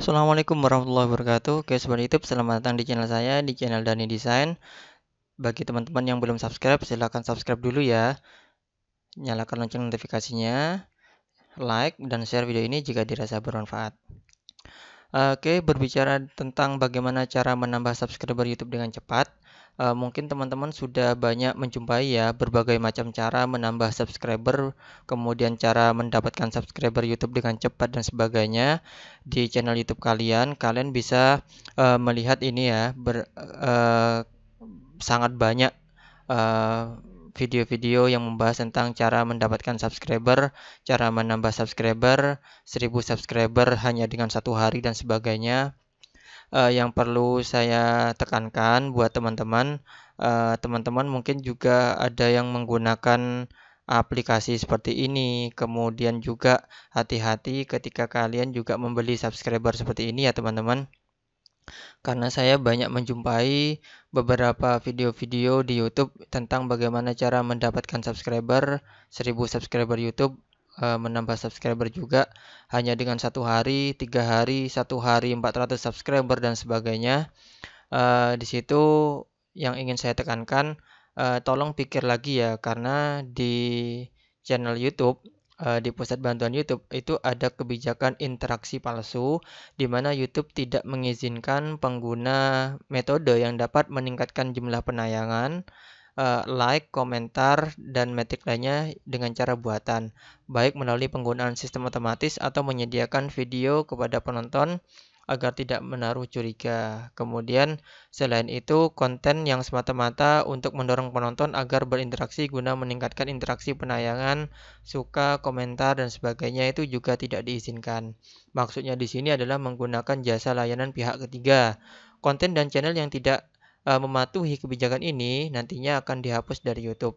Assalamualaikum warahmatullahi wabarakatuh Oke sobat youtube selamat datang di channel saya Di channel Dani Design Bagi teman-teman yang belum subscribe silahkan subscribe dulu ya Nyalakan lonceng notifikasinya Like dan share video ini jika dirasa bermanfaat Oke berbicara tentang bagaimana cara menambah subscriber youtube dengan cepat Eh, mungkin teman-teman sudah banyak menjumpai ya berbagai macam cara menambah subscriber, kemudian cara mendapatkan subscriber YouTube dengan cepat dan sebagainya di channel YouTube kalian. Kalian bisa uh, melihat ini ya ber, uh, sangat banyak uh, video-video yang membahas tentang cara mendapatkan subscriber, cara menambah subscriber, 1000 subscriber hanya dengan satu hari dan sebagainya uh, yang perlu saya tekankan buat teman-teman. Eh, teman-teman uh, mungkin juga ada yang menggunakan aplikasi seperti ini. Kemudian juga hati-hati ketika kalian juga membeli subscriber seperti ini ya teman-teman. Karena saya banyak menjumpai beberapa video-video di YouTube tentang bagaimana cara mendapatkan subscriber, 1000 subscriber YouTube Eh, menambah subscriber juga hanya dengan satu hari, tiga hari, satu hari 400 subscriber dan sebagainya. Uh, di situ yang ingin saya tekankan, uh, tolong pikir lagi ya karena di channel YouTube di pusat bantuan YouTube itu ada kebijakan interaksi palsu di mana YouTube tidak mengizinkan pengguna metode yang dapat meningkatkan jumlah penayangan Eh, like, komentar, dan metrik lainnya dengan cara buatan, baik melalui penggunaan sistem otomatis atau menyediakan video kepada penonton agar tidak menaruh curiga. Kemudian, selain itu, konten yang semata-mata untuk mendorong penonton agar berinteraksi guna meningkatkan interaksi penayangan, suka, komentar, dan sebagainya itu juga tidak diizinkan. Maksudnya di sini adalah menggunakan jasa layanan pihak ketiga. Konten dan channel yang tidak Eh, mematuhi kebijakan ini nantinya akan dihapus dari YouTube.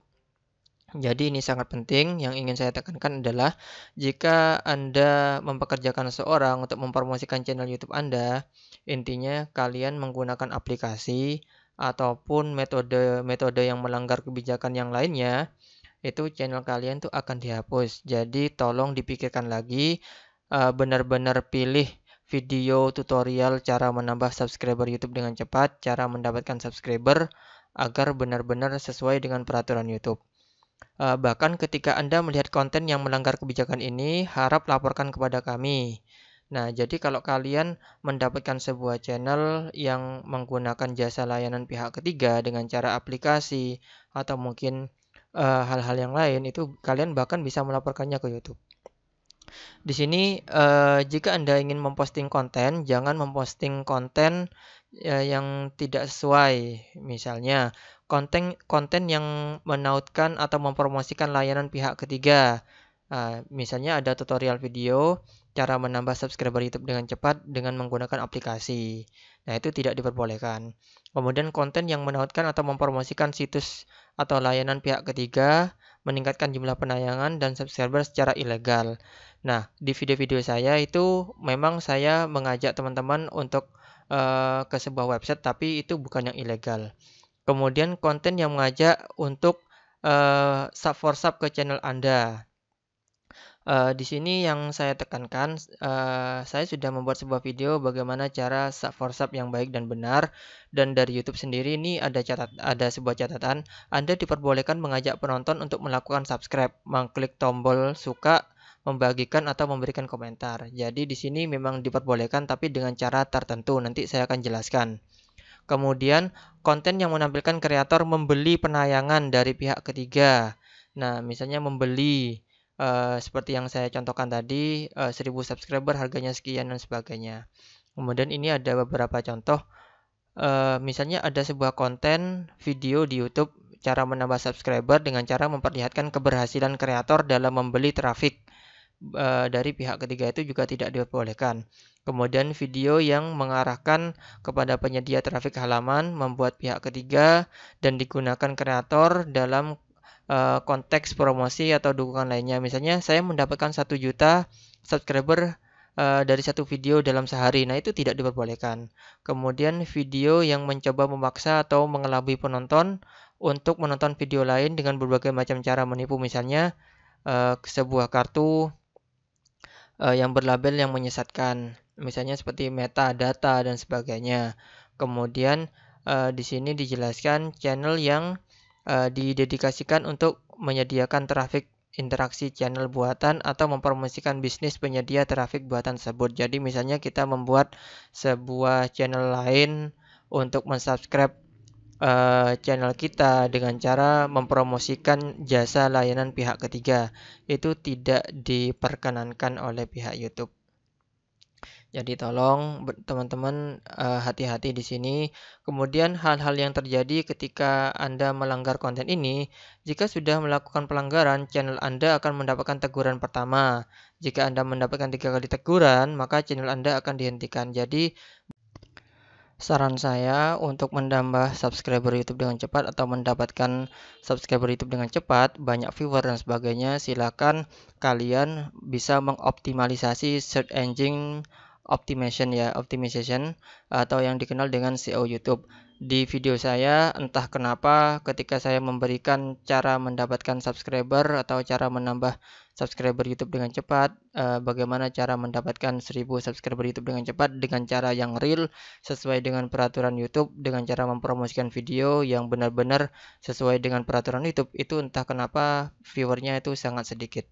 Jadi ini sangat penting yang ingin saya tekankan adalah jika Anda mempekerjakan seorang untuk mempromosikan channel YouTube Anda, intinya kalian menggunakan aplikasi ataupun metode-metode yang melanggar kebijakan yang lainnya, itu channel kalian tuh akan dihapus. Jadi tolong dipikirkan lagi eh, benar-benar pilih video tutorial cara menambah subscriber YouTube dengan cepat, cara mendapatkan subscriber agar benar-benar sesuai dengan peraturan YouTube. Eh, bahkan ketika Anda melihat konten yang melanggar kebijakan ini, harap laporkan kepada kami. Nah, jadi kalau kalian mendapatkan sebuah channel yang menggunakan jasa layanan pihak ketiga dengan cara aplikasi atau mungkin eh, hal-hal uh, hal -hal yang lain, itu kalian bahkan bisa melaporkannya ke YouTube. Di sini uh, jika Anda ingin memposting konten, jangan memposting konten uh, yang tidak sesuai. Misalnya, konten konten yang menautkan atau mempromosikan layanan pihak ketiga. Uh, misalnya ada tutorial video cara menambah subscriber YouTube dengan cepat dengan menggunakan aplikasi. Nah, itu tidak diperbolehkan. Kemudian konten yang menautkan atau mempromosikan situs atau layanan pihak ketiga meningkatkan jumlah penayangan dan subscriber secara ilegal. Nah, di video-video saya itu memang saya mengajak teman-teman untuk uh, ke sebuah website, tapi itu bukan yang ilegal. Kemudian konten yang mengajak untuk uh, eh, sub for sub ke channel Anda. Uh, di sini yang saya tekankan, uh, saya sudah membuat sebuah video bagaimana cara sub for sub yang baik dan benar. Dan dari YouTube sendiri ini ada catat ada sebuah catatan, Anda diperbolehkan mengajak penonton untuk melakukan subscribe, mengklik tombol suka, membagikan atau memberikan komentar. Jadi di sini memang diperbolehkan tapi dengan cara tertentu. Nanti saya akan jelaskan. Kemudian konten yang menampilkan kreator membeli penayangan dari pihak ketiga. Nah, misalnya membeli uh, seperti yang saya contohkan tadi uh, eh, 1000 subscriber harganya sekian dan sebagainya. Kemudian ini ada beberapa contoh uh, misalnya ada sebuah konten video di YouTube cara menambah subscriber dengan cara memperlihatkan keberhasilan kreator dalam membeli trafik uh, dari pihak ketiga itu juga tidak diperbolehkan. Kemudian video yang mengarahkan kepada penyedia trafik halaman membuat pihak ketiga dan digunakan kreator dalam Eh, konteks promosi atau dukungan lainnya. Misalnya saya mendapatkan satu juta subscriber eh, dari satu video dalam sehari. Nah, itu tidak diperbolehkan. Kemudian video yang mencoba memaksa atau mengelabui penonton untuk menonton video lain dengan berbagai macam cara menipu misalnya eh, sebuah kartu yang berlabel yang menyesatkan, misalnya seperti metadata dan sebagainya. Kemudian di sini dijelaskan channel yang Eh, didedikasikan untuk menyediakan trafik interaksi channel buatan atau mempromosikan bisnis penyedia trafik buatan tersebut. Jadi misalnya kita membuat sebuah channel lain untuk mensubscribe eh, channel kita dengan cara mempromosikan jasa layanan pihak ketiga. Itu tidak diperkenankan oleh pihak YouTube. Jadi tolong teman-teman eh, hati-hati di sini. Kemudian hal-hal yang terjadi ketika Anda melanggar konten ini, jika sudah melakukan pelanggaran, channel Anda akan mendapatkan teguran pertama. Jika Anda mendapatkan tiga kali teguran, maka channel Anda akan dihentikan. Jadi saran saya untuk menambah subscriber YouTube dengan cepat atau mendapatkan subscriber YouTube dengan cepat, banyak viewer dan sebagainya, silakan kalian bisa mengoptimalisasi search engine optimization ya, optimization atau yang dikenal dengan SEO YouTube. Di video saya entah kenapa ketika saya memberikan cara mendapatkan subscriber atau cara menambah subscriber YouTube dengan cepat, eh, bagaimana cara mendapatkan 1000 subscriber YouTube dengan cepat dengan cara yang real sesuai dengan peraturan YouTube dengan cara mempromosikan video yang benar-benar sesuai dengan peraturan YouTube itu entah kenapa viewernya itu sangat sedikit.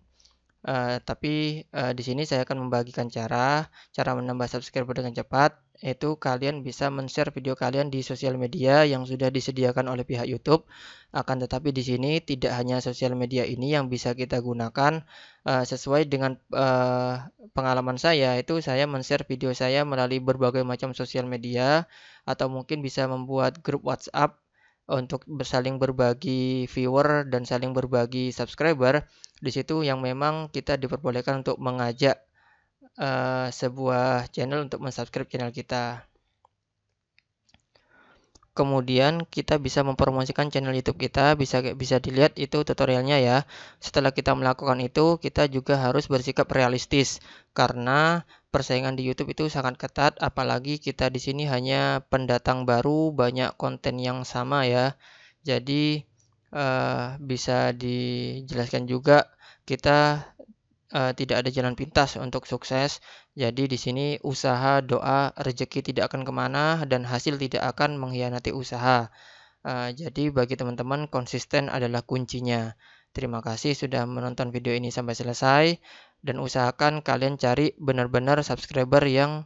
Eh, tapi uh, di sini saya akan membagikan cara cara menambah subscriber dengan cepat yaitu kalian bisa men-share video kalian di sosial media yang sudah disediakan oleh pihak YouTube. Akan tetapi di sini tidak hanya sosial media ini yang bisa kita gunakan uh, sesuai dengan uh, pengalaman saya itu saya men-share video saya melalui berbagai macam sosial media atau mungkin bisa membuat grup WhatsApp untuk saling berbagi viewer dan saling berbagi subscriber di situ yang memang kita diperbolehkan untuk mengajak uh, sebuah channel untuk mensubscribe channel kita. Kemudian kita bisa mempromosikan channel YouTube kita, bisa bisa dilihat itu tutorialnya ya. Setelah kita melakukan itu, kita juga harus bersikap realistis karena persaingan di YouTube itu sangat ketat, apalagi kita di sini hanya pendatang baru, banyak konten yang sama ya. Jadi uh, bisa dijelaskan juga kita uh, tidak ada jalan pintas untuk sukses. Jadi di sini usaha, doa, rezeki tidak akan kemana dan hasil tidak akan mengkhianati usaha. Uh, jadi bagi teman-teman konsisten adalah kuncinya. Terima kasih sudah menonton video ini sampai selesai dan usahakan kalian cari benar-benar subscriber yang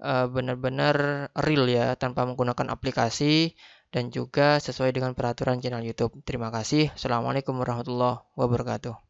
uh, benar-benar real ya tanpa menggunakan aplikasi dan juga sesuai dengan peraturan channel YouTube. Terima kasih. Assalamualaikum warahmatullahi wabarakatuh.